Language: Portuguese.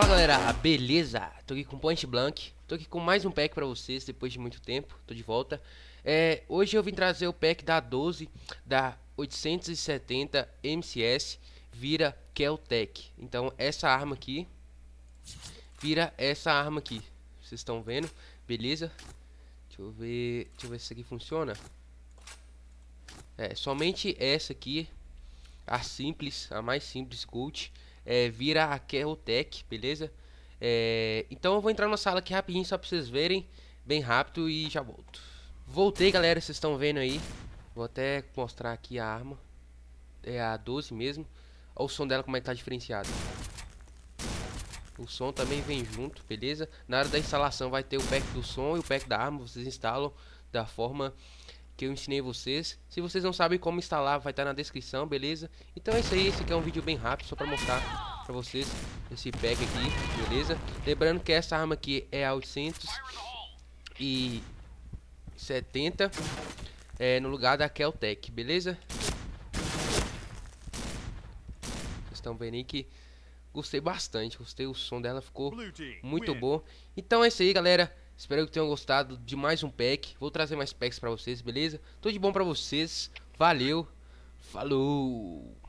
Fala galera, beleza? Tô aqui com Point Blank, tô aqui com mais um pack pra vocês depois de muito tempo, tô de volta é, Hoje eu vim trazer o pack da 12 da 870 MCS vira Keltec Então essa arma aqui vira essa arma aqui, vocês estão vendo, beleza? Deixa eu ver, deixa eu ver se isso aqui funciona É, somente essa aqui, a simples, a mais simples Gold é, vira a Kerotech, beleza? É, então eu vou entrar na sala aqui rapidinho só pra vocês verem, bem rápido e já volto. Voltei galera, vocês estão vendo aí, vou até mostrar aqui a arma, é a 12 mesmo. Olha o som dela como é que tá diferenciado. O som também vem junto, beleza? Na hora da instalação vai ter o pack do som e o pack da arma, vocês instalam da forma que eu ensinei vocês. Se vocês não sabem como instalar, vai estar tá na descrição, beleza? Então é isso aí, esse aqui é um vídeo bem rápido, só para mostrar para vocês esse pack aqui, beleza? Lembrando que essa arma aqui é a 870 é, no lugar da Keltec, beleza? Vocês estão vendo aí que gostei bastante, gostei o som dela, ficou muito bom. Então é isso aí, galera. Espero que tenham gostado de mais um pack. Vou trazer mais packs pra vocês, beleza? Tudo de bom pra vocês. Valeu. Falou.